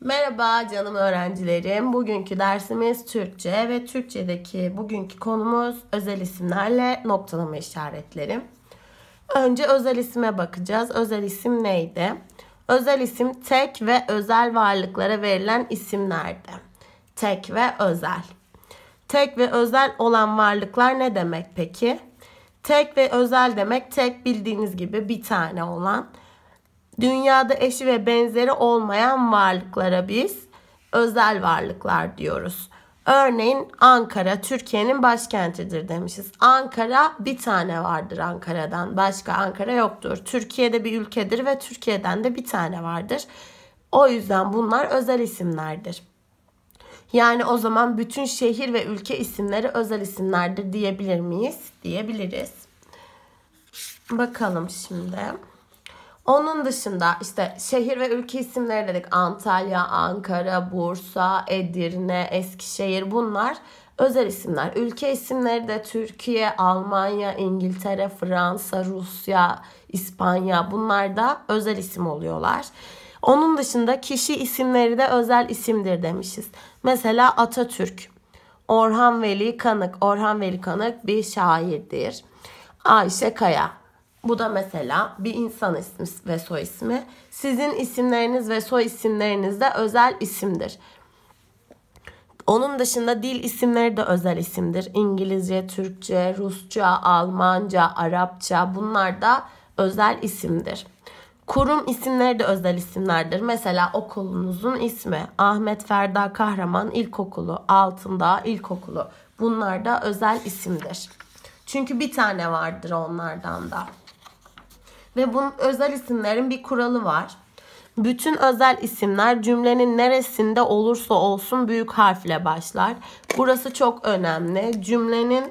Merhaba canım öğrencilerim. Bugünkü dersimiz Türkçe ve Türkçedeki bugünkü konumuz özel isimlerle noktalama işaretleri. Önce özel isime bakacağız. Özel isim neydi? Özel isim tek ve özel varlıklara verilen isimlerdi. Tek ve özel. Tek ve özel olan varlıklar ne demek peki? Tek ve özel demek tek bildiğiniz gibi bir tane olan. Dünyada eşi ve benzeri olmayan varlıklara biz özel varlıklar diyoruz. Örneğin Ankara Türkiye'nin başkentidir demişiz. Ankara bir tane vardır Ankara'dan. Başka Ankara yoktur. Türkiye'de bir ülkedir ve Türkiye'den de bir tane vardır. O yüzden bunlar özel isimlerdir. Yani o zaman bütün şehir ve ülke isimleri özel isimlerdir diyebilir miyiz? Diyebiliriz. Bakalım şimdi. Onun dışında işte şehir ve ülke isimleri dedik. Antalya, Ankara, Bursa, Edirne, Eskişehir bunlar özel isimler. Ülke isimleri de Türkiye, Almanya, İngiltere, Fransa, Rusya, İspanya bunlar da özel isim oluyorlar. Onun dışında kişi isimleri de özel isimdir demişiz. Mesela Atatürk, Orhan Veli Kanık, Orhan Veli Kanık bir şairdir. Ayşe Kaya, bu da mesela bir insan ismi ve soy ismi. Sizin isimleriniz ve soy isimleriniz de özel isimdir. Onun dışında dil isimleri de özel isimdir. İngilizce, Türkçe, Rusça, Almanca, Arapça bunlar da özel isimdir. Kurum isimleri de özel isimlerdir. Mesela okulunuzun ismi Ahmet Ferda Kahraman İlkokulu, Altındağ İlkokulu. Bunlar da özel isimdir. Çünkü bir tane vardır onlardan da. Ve bunun özel isimlerin bir kuralı var. Bütün özel isimler cümlenin neresinde olursa olsun büyük harfle başlar. Burası çok önemli. Cümlenin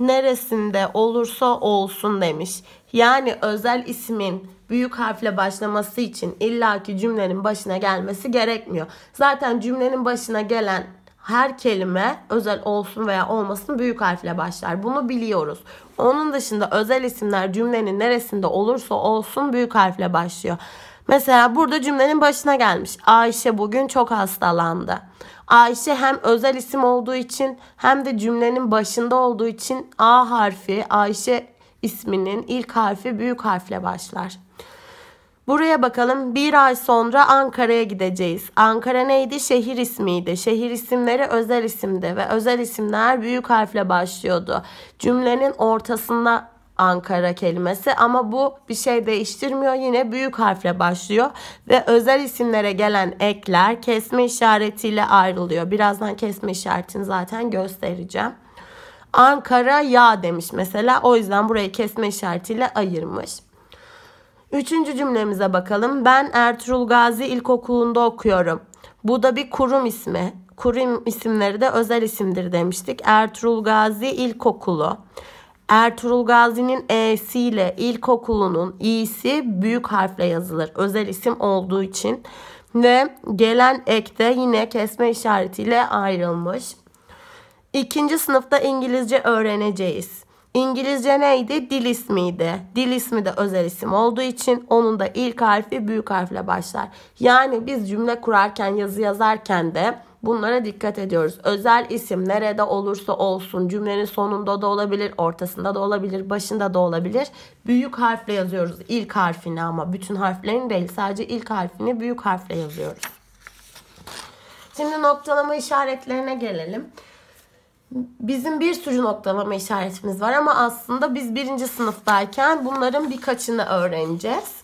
neresinde olursa olsun demiş. Yani özel ismin büyük harfle başlaması için illaki cümlenin başına gelmesi gerekmiyor. Zaten cümlenin başına gelen her kelime özel olsun veya olmasın büyük harfle başlar. Bunu biliyoruz. Onun dışında özel isimler cümlenin neresinde olursa olsun büyük harfle başlıyor. Mesela burada cümlenin başına gelmiş. Ayşe bugün çok hastalandı. Ayşe hem özel isim olduğu için hem de cümlenin başında olduğu için A harfi Ayşe isminin ilk harfi büyük harfle başlar. Buraya bakalım bir ay sonra Ankara'ya gideceğiz. Ankara neydi? Şehir ismiydi. Şehir isimleri özel isimdi ve özel isimler büyük harfle başlıyordu. Cümlenin ortasında Ankara kelimesi ama bu bir şey değiştirmiyor. Yine büyük harfle başlıyor ve özel isimlere gelen ekler kesme işaretiyle ayrılıyor. Birazdan kesme işaretini zaten göstereceğim. Ankara ya demiş mesela. O yüzden burayı kesme işaretiyle ayırmış. Üçüncü cümlemize bakalım. Ben Ertuğrul Gazi İlkokulu'nda okuyorum. Bu da bir kurum ismi. Kurum isimleri de özel isimdir demiştik. Ertuğrul Gazi İlkokulu. Ertuğrul Gazi'nin E'si ile ilkokulunun İ'si büyük harfle yazılır. Özel isim olduğu için. Ve gelen ekte yine kesme işaretiyle ayrılmış. İkinci sınıfta İngilizce öğreneceğiz. İngilizce neydi? Dil ismiydi. Dil ismi de özel isim olduğu için onun da ilk harfi büyük harfle başlar. Yani biz cümle kurarken, yazı yazarken de Bunlara dikkat ediyoruz. Özel isim nerede olursa olsun cümlenin sonunda da olabilir, ortasında da olabilir, başında da olabilir. Büyük harfle yazıyoruz ilk harfini ama bütün harflerini değil sadece ilk harfini büyük harfle yazıyoruz. Şimdi noktalama işaretlerine gelelim bizim bir sürü noktalama işaretimiz var ama aslında biz birinci sınıftayken bunların birkaçını öğreneceğiz.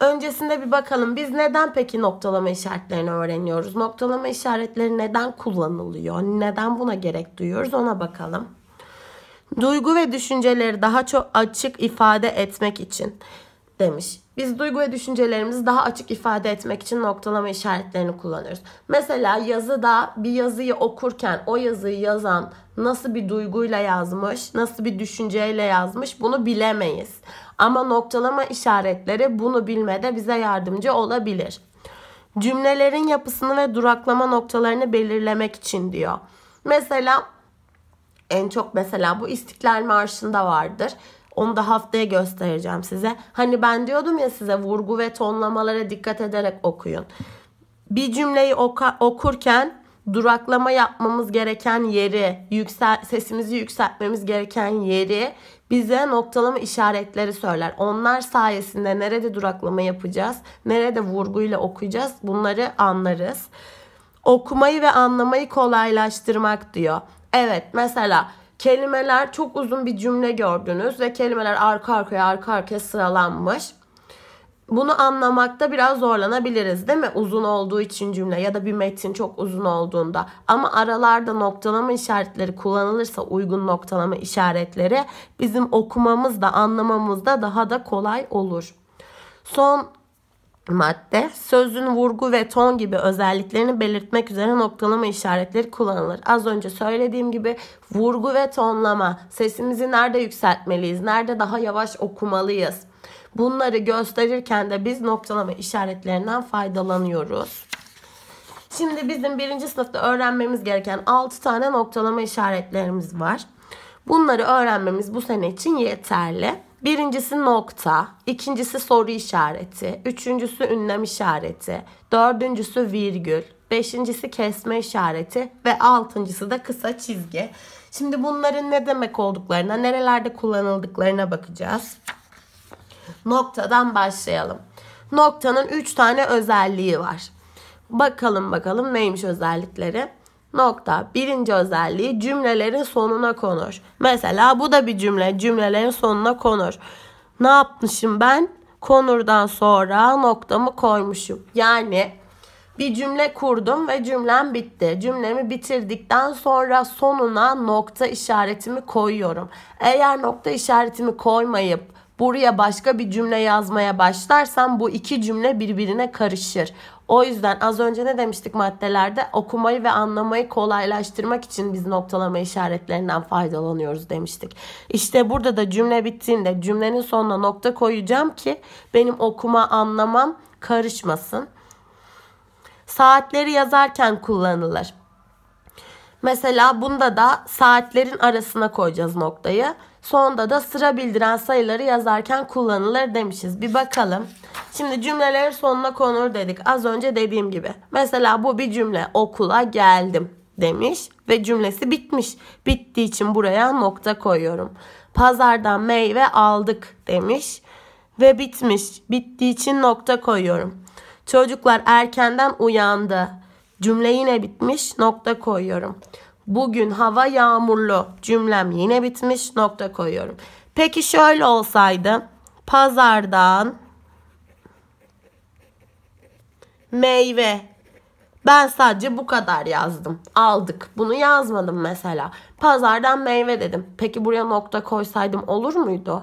Öncesinde bir bakalım biz neden peki noktalama işaretlerini öğreniyoruz? Noktalama işaretleri neden kullanılıyor? Neden buna gerek duyuyoruz ona bakalım. Duygu ve düşünceleri daha çok açık ifade etmek için demiş. Biz duygu ve düşüncelerimizi daha açık ifade etmek için noktalama işaretlerini kullanıyoruz. Mesela yazıda bir yazıyı okurken o yazıyı yazan nasıl bir duyguyla yazmış, nasıl bir düşünceyle yazmış bunu bilemeyiz. Ama noktalama işaretleri bunu bilmede bize yardımcı olabilir. Cümlelerin yapısını ve duraklama noktalarını belirlemek için diyor. Mesela en çok mesela bu İstiklal Marşı'nda vardır. Onu da haftaya göstereceğim size. Hani ben diyordum ya size vurgu ve tonlamalara dikkat ederek okuyun. Bir cümleyi oka, okurken duraklama yapmamız gereken yeri, yüksel, sesimizi yükseltmemiz gereken yeri bize noktalama işaretleri söyler. Onlar sayesinde nerede duraklama yapacağız, nerede vurguyla okuyacağız bunları anlarız. Okumayı ve anlamayı kolaylaştırmak diyor. Evet mesela Kelimeler çok uzun bir cümle gördünüz ve kelimeler arka arkaya arka arkaya sıralanmış. Bunu anlamakta biraz zorlanabiliriz değil mi? Uzun olduğu için cümle ya da bir metin çok uzun olduğunda. Ama aralarda noktalama işaretleri kullanılırsa uygun noktalama işaretleri bizim okumamız da anlamamız da daha da kolay olur. Son madde sözün vurgu ve ton gibi özelliklerini belirtmek üzere noktalama işaretleri kullanılır. Az önce söylediğim gibi vurgu ve tonlama sesimizi nerede yükseltmeliyiz, nerede daha yavaş okumalıyız. Bunları gösterirken de biz noktalama işaretlerinden faydalanıyoruz. Şimdi bizim birinci sınıfta öğrenmemiz gereken 6 tane noktalama işaretlerimiz var. Bunları öğrenmemiz bu sene için yeterli. Birincisi nokta, ikincisi soru işareti, üçüncüsü ünlem işareti, dördüncüsü virgül, beşincisi kesme işareti ve altıncısı da kısa çizgi. Şimdi bunların ne demek olduklarına, nerelerde kullanıldıklarına bakacağız. Noktadan başlayalım. Noktanın 3 tane özelliği var. Bakalım bakalım neymiş özellikleri. Nokta. Birinci özelliği cümlelerin sonuna konur. Mesela bu da bir cümle. Cümlelerin sonuna konur. Ne yapmışım ben? Konurdan sonra noktamı koymuşum. Yani bir cümle kurdum ve cümlem bitti. Cümlemi bitirdikten sonra sonuna nokta işaretimi koyuyorum. Eğer nokta işaretimi koymayıp buraya başka bir cümle yazmaya başlarsam bu iki cümle birbirine karışır. O yüzden az önce ne demiştik maddelerde? Okumayı ve anlamayı kolaylaştırmak için biz noktalama işaretlerinden faydalanıyoruz demiştik. İşte burada da cümle bittiğinde cümlenin sonuna nokta koyacağım ki benim okuma anlamam karışmasın. Saatleri yazarken kullanılır. Mesela bunda da saatlerin arasına koyacağız noktayı. Sonda da sıra bildiren sayıları yazarken kullanılır demişiz. Bir bakalım. Şimdi cümlelerin sonuna konur dedik. Az önce dediğim gibi. Mesela bu bir cümle. Okula geldim demiş ve cümlesi bitmiş. Bittiği için buraya nokta koyuyorum. Pazardan meyve aldık demiş ve bitmiş. Bittiği için nokta koyuyorum. Çocuklar erkenden uyandı. Cümle yine bitmiş. Nokta koyuyorum. Bugün hava yağmurlu. Cümlem yine bitmiş. Nokta koyuyorum. Peki şöyle olsaydı. Pazardan meyve. Ben sadece bu kadar yazdım. Aldık. Bunu yazmadım mesela. Pazardan meyve dedim. Peki buraya nokta koysaydım olur muydu?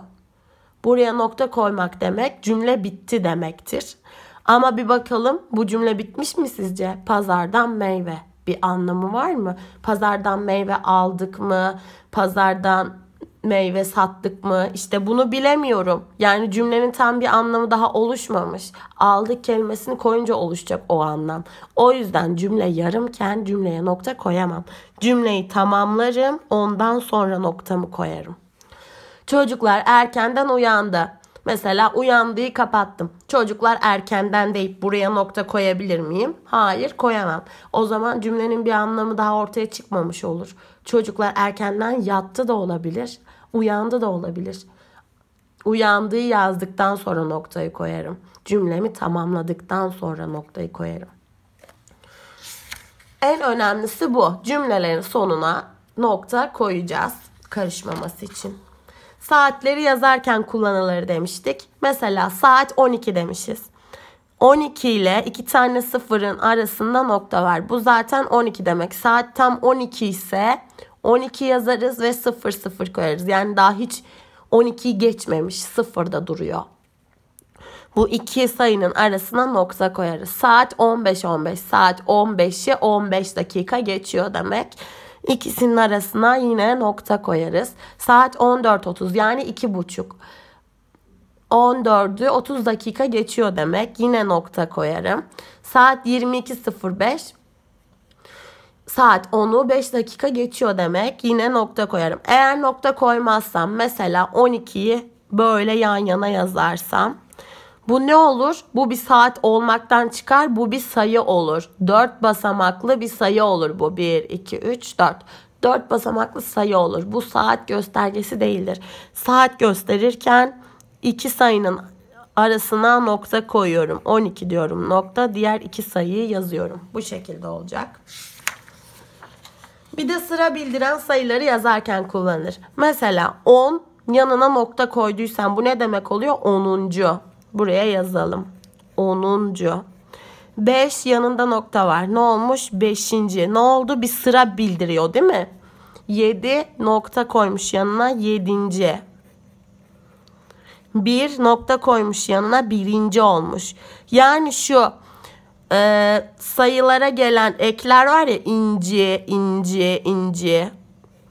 Buraya nokta koymak demek cümle bitti demektir. Ama bir bakalım bu cümle bitmiş mi sizce? Pazardan meyve bir anlamı var mı? Pazardan meyve aldık mı? Pazardan meyve sattık mı? İşte bunu bilemiyorum. Yani cümlenin tam bir anlamı daha oluşmamış. Aldık kelimesini koyunca oluşacak o anlam. O yüzden cümle yarımken cümleye nokta koyamam. Cümleyi tamamlarım, ondan sonra noktamı koyarım. Çocuklar erkenden uyandı. Mesela uyandığı kapattım. Çocuklar erkenden deyip buraya nokta koyabilir miyim? Hayır koyamam. O zaman cümlenin bir anlamı daha ortaya çıkmamış olur. Çocuklar erkenden yattı da olabilir. Uyandı da olabilir. Uyandığı yazdıktan sonra noktayı koyarım. Cümlemi tamamladıktan sonra noktayı koyarım. En önemlisi bu. Cümlelerin sonuna nokta koyacağız karışmaması için. Saatleri yazarken kullanılır demiştik. Mesela saat 12 demişiz. 12 ile 2 tane sıfırın arasında nokta var. Bu zaten 12 demek. Saat tam 12 ise 12 yazarız ve 00 koyarız. Yani daha hiç 12'yi geçmemiş. sıfırda duruyor. Bu iki sayının arasına nokta koyarız. Saat 15 15. Saat 15'i 15 dakika geçiyor demek. İkisinin arasına yine nokta koyarız. Saat 14.30 yani 2.30. 14'ü 30 dakika geçiyor demek. Yine nokta koyarım. Saat 22.05 saat 10'u 5 dakika geçiyor demek. Yine nokta koyarım. Eğer nokta koymazsam mesela 12'yi böyle yan yana yazarsam bu ne olur? Bu bir saat olmaktan çıkar. Bu bir sayı olur. Dört basamaklı bir sayı olur bu. bir, iki, üç, dört. Dört basamaklı sayı olur. Bu saat göstergesi değildir. Saat gösterirken iki sayının arasına nokta koyuyorum. 12 diyorum nokta. Diğer iki sayıyı yazıyorum. Bu şekilde olacak. Bir de sıra bildiren sayıları yazarken kullanılır. Mesela 10 yanına nokta koyduysan bu ne demek oluyor? 10. Buraya yazalım. 10. 5 yanında nokta var. Ne olmuş? 5. Ne oldu? Bir sıra bildiriyor değil mi? 7 nokta koymuş yanına 7. 1 nokta koymuş yanına 1. olmuş. Yani şu e, sayılara gelen ekler var ya inci, inci, inci.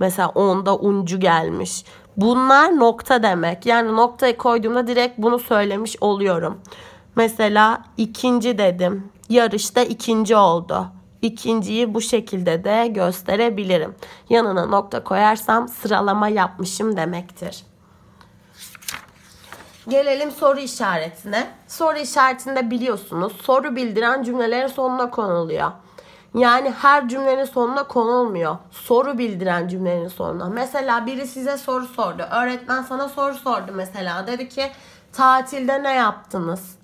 Mesela onda uncu gelmiş. Bunlar nokta demek. Yani noktayı koyduğumda direkt bunu söylemiş oluyorum. Mesela ikinci dedim. Yarışta ikinci oldu. İkinciyi bu şekilde de gösterebilirim. Yanına nokta koyarsam sıralama yapmışım demektir. Gelelim soru işaretine. Soru işaretinde biliyorsunuz soru bildiren cümlelerin sonuna konuluyor. Yani her cümlenin sonuna olmuyor, Soru bildiren cümlenin sonuna. Mesela biri size soru sordu. Öğretmen sana soru sordu mesela. Dedi ki tatilde ne yaptınız?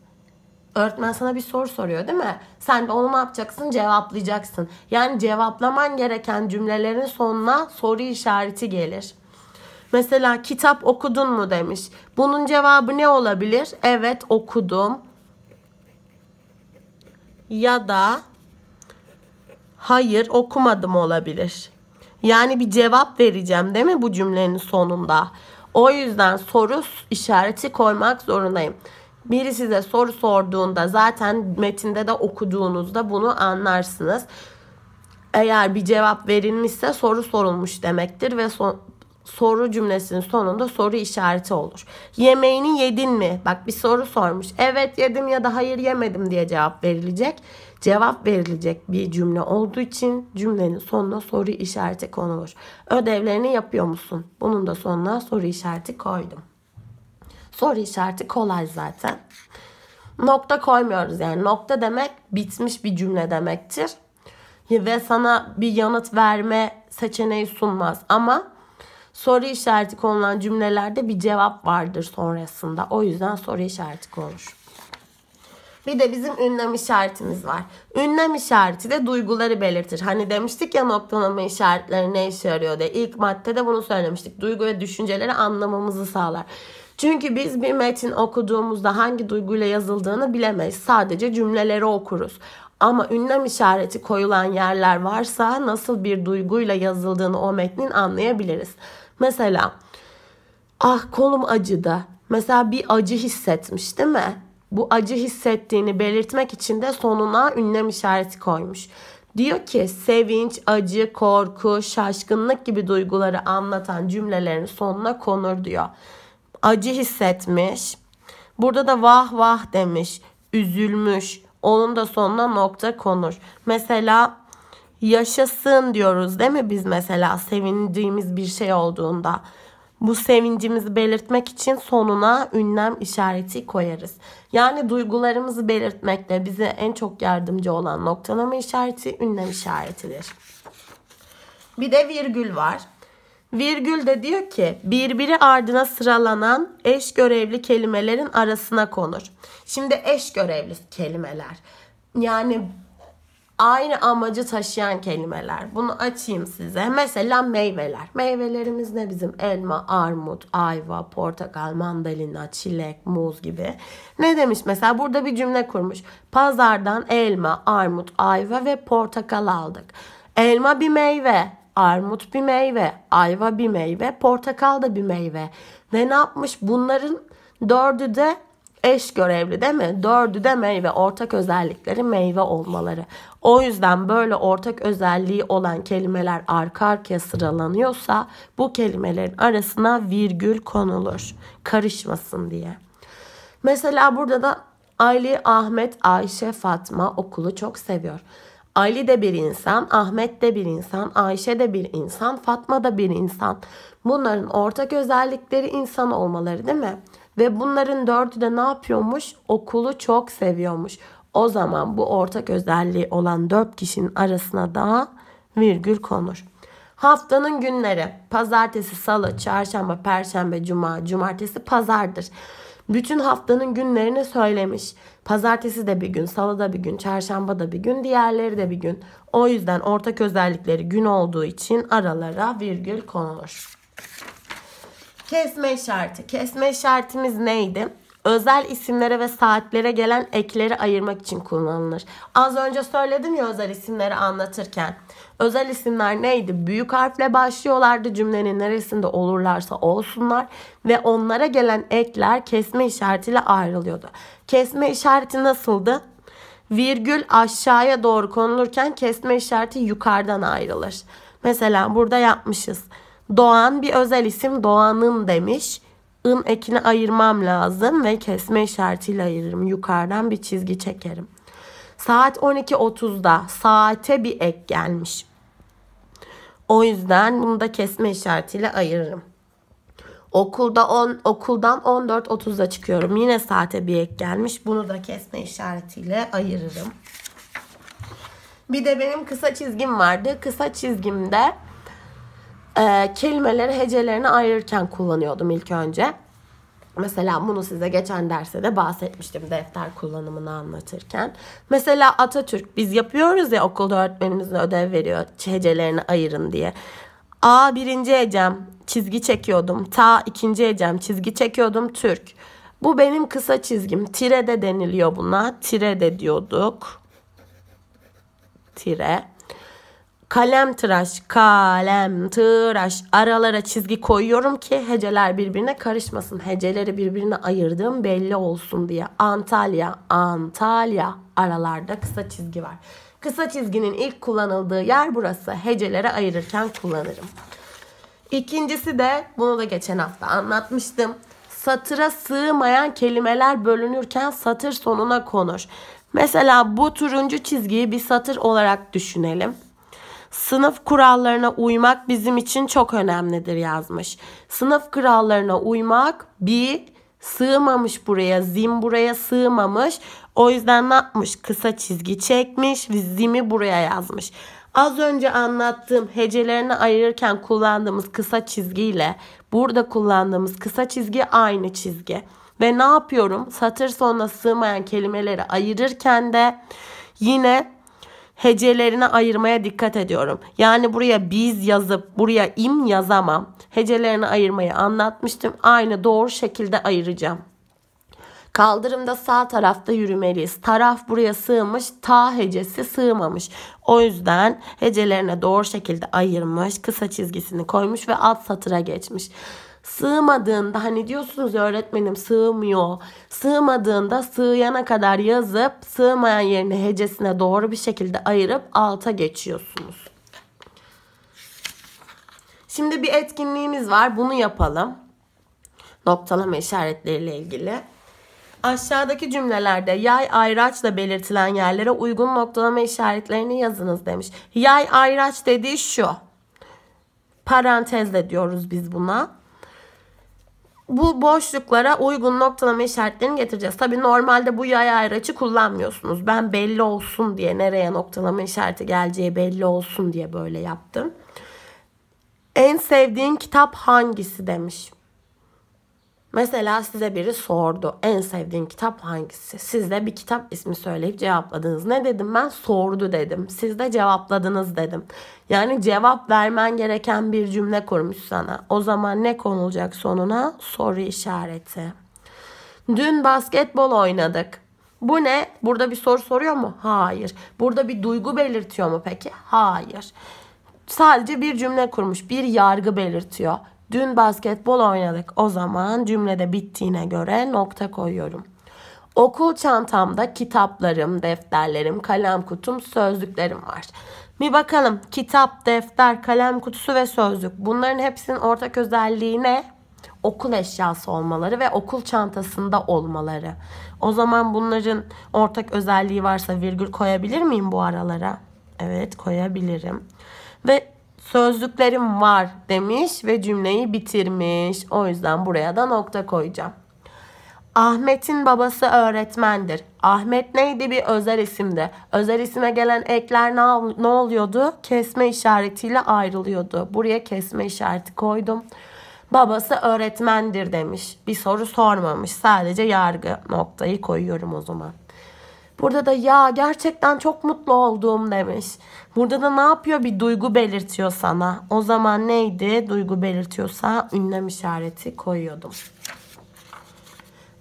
Öğretmen sana bir soru soruyor değil mi? Sen de onu ne yapacaksın? Cevaplayacaksın. Yani cevaplaman gereken cümlelerin sonuna soru işareti gelir. Mesela kitap okudun mu demiş. Bunun cevabı ne olabilir? Evet okudum. Ya da hayır okumadım olabilir. Yani bir cevap vereceğim değil mi bu cümlenin sonunda? O yüzden soru işareti koymak zorundayım. Biri size soru sorduğunda zaten metinde de okuduğunuzda bunu anlarsınız. Eğer bir cevap verilmişse soru sorulmuş demektir ve so- soru cümlesinin sonunda soru işareti olur. Yemeğini yedin mi? Bak bir soru sormuş. Evet yedim ya da hayır yemedim diye cevap verilecek cevap verilecek bir cümle olduğu için cümlenin sonuna soru işareti konulur. Ödevlerini yapıyor musun? Bunun da sonuna soru işareti koydum. Soru işareti kolay zaten. Nokta koymuyoruz yani. Nokta demek bitmiş bir cümle demektir. Ve sana bir yanıt verme seçeneği sunmaz. Ama soru işareti konulan cümlelerde bir cevap vardır sonrasında. O yüzden soru işareti konur. Bir de bizim ünlem işaretimiz var. Ünlem işareti de duyguları belirtir. Hani demiştik ya noktalama işaretleri ne işe yarıyor diye. İlk maddede bunu söylemiştik. Duygu ve düşünceleri anlamamızı sağlar. Çünkü biz bir metin okuduğumuzda hangi duyguyla yazıldığını bilemeyiz. Sadece cümleleri okuruz. Ama ünlem işareti koyulan yerler varsa nasıl bir duyguyla yazıldığını o metnin anlayabiliriz. Mesela ah kolum acıdı. Mesela bir acı hissetmiş değil mi? bu acı hissettiğini belirtmek için de sonuna ünlem işareti koymuş. Diyor ki sevinç, acı, korku, şaşkınlık gibi duyguları anlatan cümlelerin sonuna konur diyor. Acı hissetmiş. Burada da vah vah demiş, üzülmüş. Onun da sonuna nokta konur. Mesela yaşasın diyoruz değil mi biz mesela sevindiğimiz bir şey olduğunda bu sevincimizi belirtmek için sonuna ünlem işareti koyarız. Yani duygularımızı belirtmekte bize en çok yardımcı olan noktalama işareti ünlem işaretidir. Bir de virgül var. Virgül de diyor ki birbiri ardına sıralanan eş görevli kelimelerin arasına konur. Şimdi eş görevli kelimeler. Yani aynı amacı taşıyan kelimeler. Bunu açayım size. Mesela meyveler. Meyvelerimiz ne bizim? Elma, armut, ayva, portakal, mandalina, çilek, muz gibi. Ne demiş mesela? Burada bir cümle kurmuş. Pazardan elma, armut, ayva ve portakal aldık. Elma bir meyve, armut bir meyve, ayva bir meyve, portakal da bir meyve. Ve ne yapmış? Bunların dördü de eş görevli değil mi? Dördü de meyve. Ortak özellikleri meyve olmaları. O yüzden böyle ortak özelliği olan kelimeler arka arkaya sıralanıyorsa bu kelimelerin arasına virgül konulur. Karışmasın diye. Mesela burada da Ali, Ahmet, Ayşe, Fatma okulu çok seviyor. Ali de bir insan, Ahmet de bir insan, Ayşe de bir insan, Fatma da bir insan. Bunların ortak özellikleri insan olmaları değil mi? Ve bunların dördü de ne yapıyormuş? Okulu çok seviyormuş. O zaman bu ortak özelliği olan dört kişinin arasına da virgül konur. Haftanın günleri pazartesi, salı, çarşamba, perşembe, cuma, cumartesi, pazardır. Bütün haftanın günlerini söylemiş. Pazartesi de bir gün, salı da bir gün, çarşamba da bir gün, diğerleri de bir gün. O yüzden ortak özellikleri gün olduğu için aralara virgül konulur. Kesme işareti. Kesme işaretimiz neydi? Özel isimlere ve saatlere gelen ekleri ayırmak için kullanılır. Az önce söyledim ya özel isimleri anlatırken. Özel isimler neydi? Büyük harfle başlıyorlardı cümlenin neresinde olurlarsa olsunlar ve onlara gelen ekler kesme işaretiyle ayrılıyordu. Kesme işareti nasıldı? Virgül aşağıya doğru konulurken kesme işareti yukarıdan ayrılır. Mesela burada yapmışız. Doğan bir özel isim Doğan'ın demiş. ın ekini ayırmam lazım ve kesme işaretiyle ayırırım. Yukarıdan bir çizgi çekerim. Saat 12.30'da saate bir ek gelmiş. O yüzden bunu da kesme işaretiyle ayırırım. Okulda 10 okuldan 14.30'da çıkıyorum. Yine saate bir ek gelmiş. Bunu da kesme işaretiyle ayırırım. Bir de benim kısa çizgim vardı. Kısa çizgimde e, kelimeleri hecelerini ayırırken kullanıyordum ilk önce. Mesela bunu size geçen derste de bahsetmiştim defter kullanımını anlatırken. Mesela Atatürk biz yapıyoruz ya okulda öğretmenimizin ödev veriyor hecelerini ayırın diye. A birinci hecem çizgi çekiyordum. Ta ikinci hecem çizgi çekiyordum Türk. Bu benim kısa çizgim. Tire de deniliyor buna. Tire de diyorduk. Tire. Kalem tıraş, kalem tıraş. Aralara çizgi koyuyorum ki heceler birbirine karışmasın. Heceleri birbirine ayırdığım belli olsun diye. Antalya, Antalya. Aralarda kısa çizgi var. Kısa çizginin ilk kullanıldığı yer burası. Hecelere ayırırken kullanırım. İkincisi de bunu da geçen hafta anlatmıştım. Satıra sığmayan kelimeler bölünürken satır sonuna konur. Mesela bu turuncu çizgiyi bir satır olarak düşünelim. Sınıf kurallarına uymak bizim için çok önemlidir yazmış. Sınıf kurallarına uymak bir sığmamış buraya. Zim buraya sığmamış. O yüzden ne yapmış? Kısa çizgi çekmiş ve zimi buraya yazmış. Az önce anlattığım hecelerini ayırırken kullandığımız kısa çizgiyle burada kullandığımız kısa çizgi aynı çizgi. Ve ne yapıyorum? Satır sonuna sığmayan kelimeleri ayırırken de yine hecelerine ayırmaya dikkat ediyorum. Yani buraya biz yazıp buraya im yazamam. Hecelerini ayırmayı anlatmıştım. Aynı doğru şekilde ayıracağım. Kaldırımda sağ tarafta yürümeliyiz. Taraf buraya sığmış, ta hecesi sığmamış. O yüzden hecelerine doğru şekilde ayırmış, kısa çizgisini koymuş ve alt satıra geçmiş. Sığmadığında hani diyorsunuz öğretmenim sığmıyor. Sığmadığında sığyana kadar yazıp sığmayan yerini hecesine doğru bir şekilde ayırıp alta geçiyorsunuz. Şimdi bir etkinliğimiz var. Bunu yapalım. Noktalama işaretleriyle ilgili. Aşağıdaki cümlelerde yay ayraçla belirtilen yerlere uygun noktalama işaretlerini yazınız demiş. Yay ayraç dediği şu. Parantezle diyoruz biz buna bu boşluklara uygun noktalama işaretlerini getireceğiz. Tabi normalde bu yay ayraçı kullanmıyorsunuz. Ben belli olsun diye nereye noktalama işareti geleceği belli olsun diye böyle yaptım. En sevdiğin kitap hangisi demiş. Mesela size biri sordu. En sevdiğin kitap hangisi? Siz de bir kitap ismi söyleyip cevapladınız. Ne dedim ben? Sordu dedim. Siz de cevapladınız dedim. Yani cevap vermen gereken bir cümle kurmuş sana. O zaman ne konulacak sonuna? Soru işareti. Dün basketbol oynadık. Bu ne? Burada bir soru soruyor mu? Hayır. Burada bir duygu belirtiyor mu peki? Hayır. Sadece bir cümle kurmuş, bir yargı belirtiyor. Dün basketbol oynadık. O zaman cümlede bittiğine göre nokta koyuyorum. Okul çantamda kitaplarım, defterlerim, kalem kutum, sözlüklerim var. Bir bakalım kitap, defter, kalem kutusu ve sözlük. Bunların hepsinin ortak özelliği ne? Okul eşyası olmaları ve okul çantasında olmaları. O zaman bunların ortak özelliği varsa virgül koyabilir miyim bu aralara? Evet koyabilirim. Ve Sözlüklerim var demiş ve cümleyi bitirmiş. O yüzden buraya da nokta koyacağım. Ahmet'in babası öğretmendir. Ahmet neydi bir özel isimdi. Özel isime gelen ekler ne, ne oluyordu? Kesme işaretiyle ayrılıyordu. Buraya kesme işareti koydum. Babası öğretmendir demiş. Bir soru sormamış. Sadece yargı noktayı koyuyorum o zaman. Burada da ya gerçekten çok mutlu olduğum demiş. Burada da ne yapıyor? Bir duygu belirtiyor sana. O zaman neydi? Duygu belirtiyorsa ünlem işareti koyuyordum.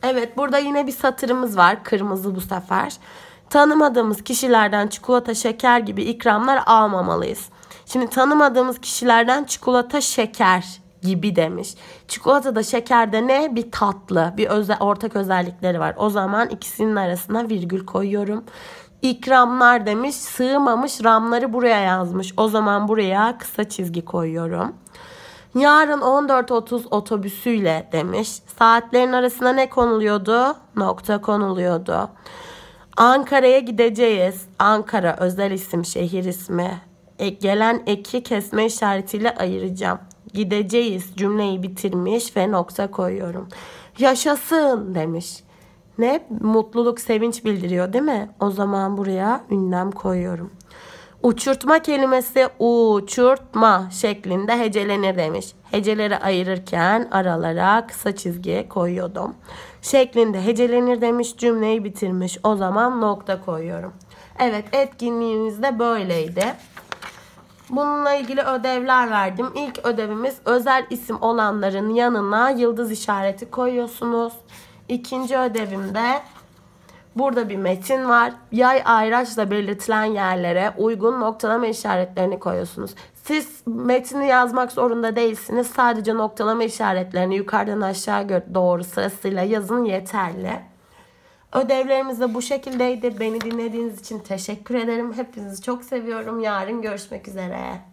Evet burada yine bir satırımız var. Kırmızı bu sefer. Tanımadığımız kişilerden çikolata, şeker gibi ikramlar almamalıyız. Şimdi tanımadığımız kişilerden çikolata, şeker gibi demiş. Çikolatada şekerde ne? Bir tatlı. Bir özel, ortak özellikleri var. O zaman ikisinin arasına virgül koyuyorum. İkramlar demiş. Sığmamış ramları buraya yazmış. O zaman buraya kısa çizgi koyuyorum. Yarın 14.30 otobüsüyle demiş. Saatlerin arasına ne konuluyordu? Nokta konuluyordu. Ankara'ya gideceğiz. Ankara özel isim, şehir ismi. E, gelen eki kesme işaretiyle ayıracağım. Gideceğiz cümleyi bitirmiş ve nokta koyuyorum. Yaşasın demiş. Ne? Mutluluk, sevinç bildiriyor değil mi? O zaman buraya ünlem koyuyorum. Uçurtma kelimesi uçurtma şeklinde hecelenir demiş. Heceleri ayırırken aralara kısa çizgi koyuyordum. Şeklinde hecelenir demiş cümleyi bitirmiş. O zaman nokta koyuyorum. Evet etkinliğimiz de böyleydi. Bununla ilgili ödevler verdim. İlk ödevimiz özel isim olanların yanına yıldız işareti koyuyorsunuz. İkinci ödevimde burada bir metin var. Yay ayraçla belirtilen yerlere uygun noktalama işaretlerini koyuyorsunuz. Siz metni yazmak zorunda değilsiniz. Sadece noktalama işaretlerini yukarıdan aşağı doğru sırasıyla yazın yeterli. Ödevlerimiz de bu şekildeydi. Beni dinlediğiniz için teşekkür ederim. Hepinizi çok seviyorum. Yarın görüşmek üzere.